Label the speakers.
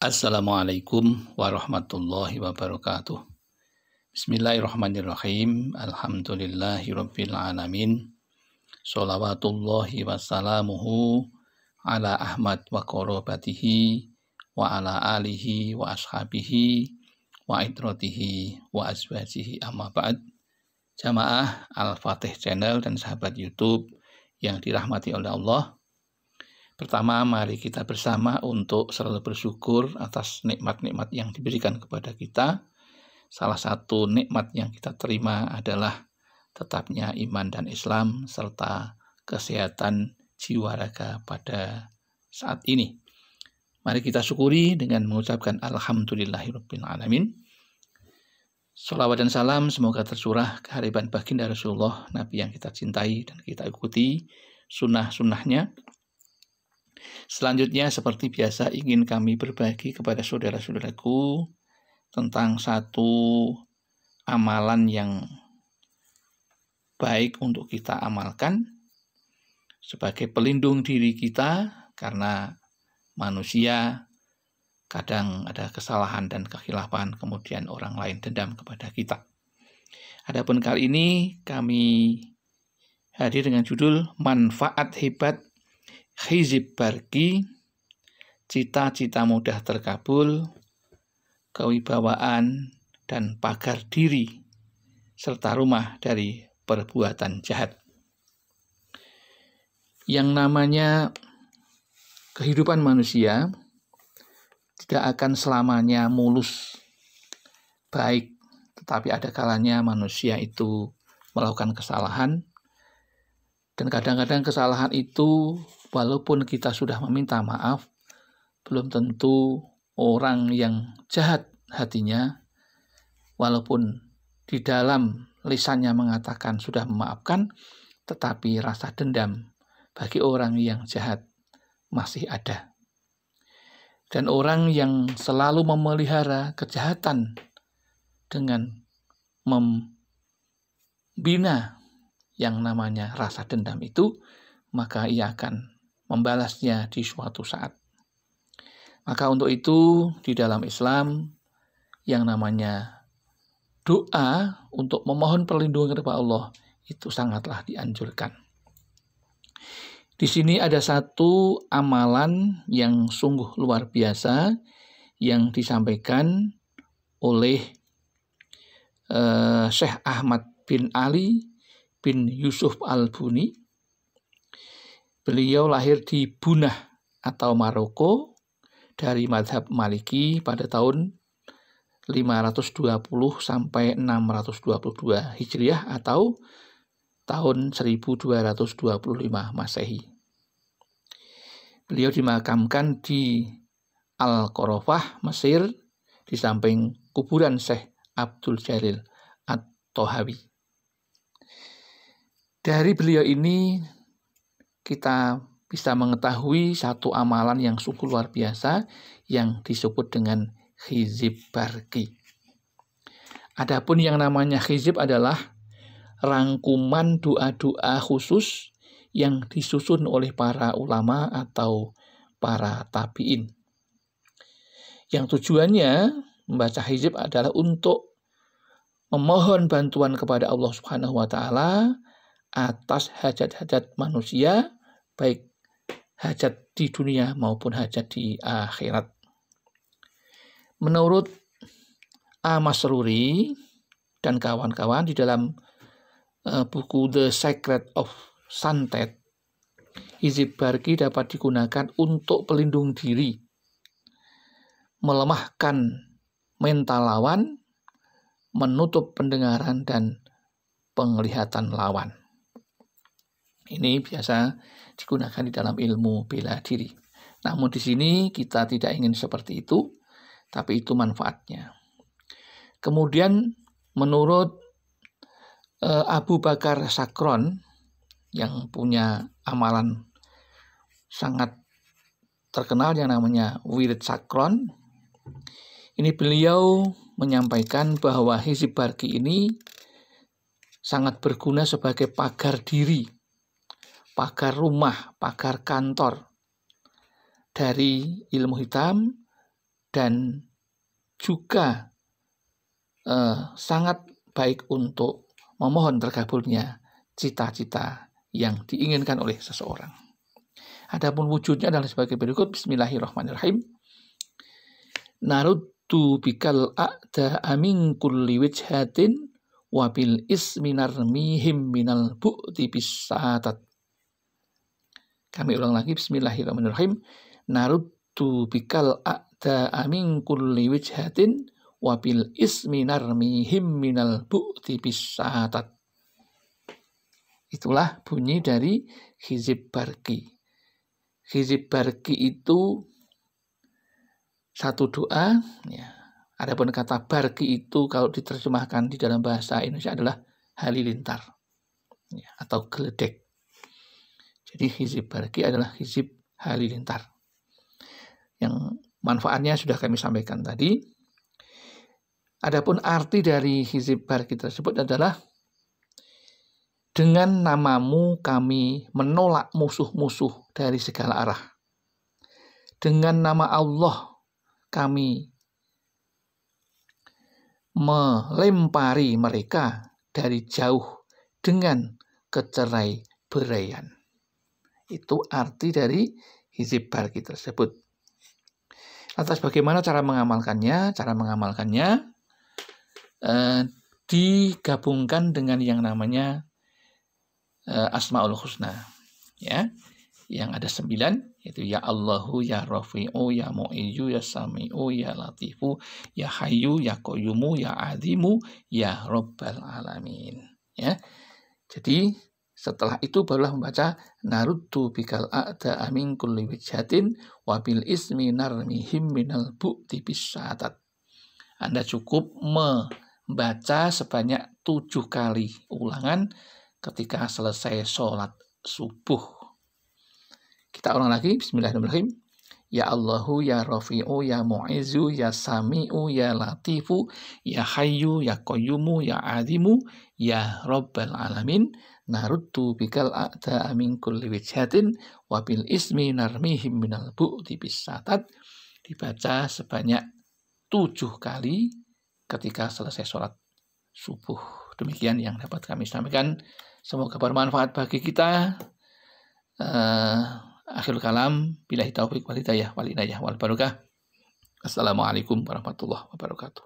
Speaker 1: Assalamualaikum warahmatullahi wabarakatuh. Bismillahirrahmanirrahim. Alhamdulillahirabbil alamin. Shalawatullahi wassalamuhu ala Ahmad wa qarabatihi wa ala alihi wa ashabihi wa idratihi wa azwajihi amma ba'd. Jamaah Al-Fatih Channel dan sahabat YouTube yang dirahmati oleh Allah, Pertama, mari kita bersama untuk selalu bersyukur atas nikmat-nikmat yang diberikan kepada kita. Salah satu nikmat yang kita terima adalah tetapnya iman dan Islam serta kesehatan jiwa raga pada saat ini. Mari kita syukuri dengan mengucapkan Alhamdulillahirabbil alamin. Salawat dan salam semoga tercurah kehariban baginda Rasulullah, Nabi yang kita cintai dan kita ikuti sunnah-sunnahnya Selanjutnya, seperti biasa, ingin kami berbagi kepada saudara-saudaraku tentang satu amalan yang baik untuk kita amalkan sebagai pelindung diri kita, karena manusia kadang ada kesalahan dan kehilafan kemudian orang lain dendam kepada kita. Adapun kali ini kami hadir dengan judul manfaat hebat hizib barki, cita-cita mudah terkabul, kewibawaan, dan pagar diri, serta rumah dari perbuatan jahat. Yang namanya kehidupan manusia tidak akan selamanya mulus, baik, tetapi ada kalanya manusia itu melakukan kesalahan, dan kadang-kadang kesalahan itu walaupun kita sudah meminta maaf, belum tentu orang yang jahat hatinya, walaupun di dalam lisannya mengatakan sudah memaafkan, tetapi rasa dendam bagi orang yang jahat masih ada. Dan orang yang selalu memelihara kejahatan dengan membina yang namanya rasa dendam itu, maka ia akan membalasnya di suatu saat. Maka untuk itu di dalam Islam yang namanya doa untuk memohon perlindungan kepada Allah itu sangatlah dianjurkan. Di sini ada satu amalan yang sungguh luar biasa yang disampaikan oleh uh, Syekh Ahmad bin Ali bin Yusuf Al-Buni Beliau lahir di Bunah atau Maroko dari madhab Maliki pada tahun 520 sampai 622 Hijriah atau tahun 1225 Masehi. Beliau dimakamkan di Al-Qarafah, Mesir, di samping kuburan Syekh Abdul Jalil At-Tohawi. Dari beliau ini kita bisa mengetahui satu amalan yang sungguh luar biasa yang disebut dengan hizib barki. Adapun yang namanya hizib adalah rangkuman doa-doa khusus yang disusun oleh para ulama atau para tabiin. Yang tujuannya membaca hizib adalah untuk memohon bantuan kepada Allah Subhanahu wa taala atas hajat-hajat manusia baik hajat di dunia maupun hajat di akhirat. Menurut Ahmad dan kawan-kawan di dalam uh, buku The Secret of Santet, izib barki dapat digunakan untuk pelindung diri, melemahkan mental lawan, menutup pendengaran dan penglihatan lawan. Ini biasa digunakan di dalam ilmu bela diri. Namun di sini kita tidak ingin seperti itu, tapi itu manfaatnya. Kemudian menurut eh, Abu Bakar Sakron yang punya amalan sangat terkenal yang namanya Wirid Sakron, ini beliau menyampaikan bahwa Hizib Barki ini sangat berguna sebagai pagar diri pagar rumah, pagar kantor dari ilmu hitam dan juga eh, sangat baik untuk memohon terkabulnya cita-cita yang diinginkan oleh seseorang. Adapun wujudnya adalah sebagai berikut Bismillahirrahmanirrahim. Naruddu bikal a'da amin kulli wajhatin wabil isminar mihim minal bu'ti bisatat kami ulang lagi, Bismillahirrahmanirrahim. Naruddu bikal a'da amin kulli wijhatin wabil ismi narmihim minal bu'ti bisatat. Itulah bunyi dari hizib barki. Hizib barki itu satu doa. Ya. Adapun kata barki itu kalau diterjemahkan di dalam bahasa Indonesia adalah halilintar ya, atau geledek. Jadi hizib barki adalah hizib halilintar. Yang manfaatnya sudah kami sampaikan tadi. Adapun arti dari hizib barki tersebut adalah dengan namamu kami menolak musuh-musuh dari segala arah. Dengan nama Allah kami melempari mereka dari jauh dengan kecerai beraian. Itu arti dari hizib balki tersebut. Lantas bagaimana cara mengamalkannya? Cara mengamalkannya eh, digabungkan dengan yang namanya eh, Asmaul Husna. Ya, yang ada sembilan yaitu ya Allahu ya Rafi'u ya Mu'iju ya Sami'u ya Latifu ya Hayyu ya Qayyumu ya Azimu ya Rabbal Alamin ya jadi setelah itu barulah membaca Narutu bikal a'da amin kulli wijhatin wabil ismi narmihim minal bukti bisatat. Anda cukup membaca sebanyak tujuh kali ulangan ketika selesai sholat subuh. Kita ulang lagi, bismillahirrahmanirrahim. Ya Allahu, Ya Rafi'u, Ya Mu'izu, Ya Sami'u, Ya Latifu, Ya Hayyu, Ya Qayyumu, Ya Azimu, Ya Rabbal Alamin, Narutu bikal a'da amin kulli wijhatin, wabil ismi narmihim minal bu'di bisatat, dibaca sebanyak tujuh kali ketika selesai sholat subuh. Demikian yang dapat kami sampaikan. Semoga bermanfaat bagi kita. Uh, Akhir kalam, bila taufiq wal hidayah wal inayah wal barokah. Assalamualaikum warahmatullahi wabarakatuh.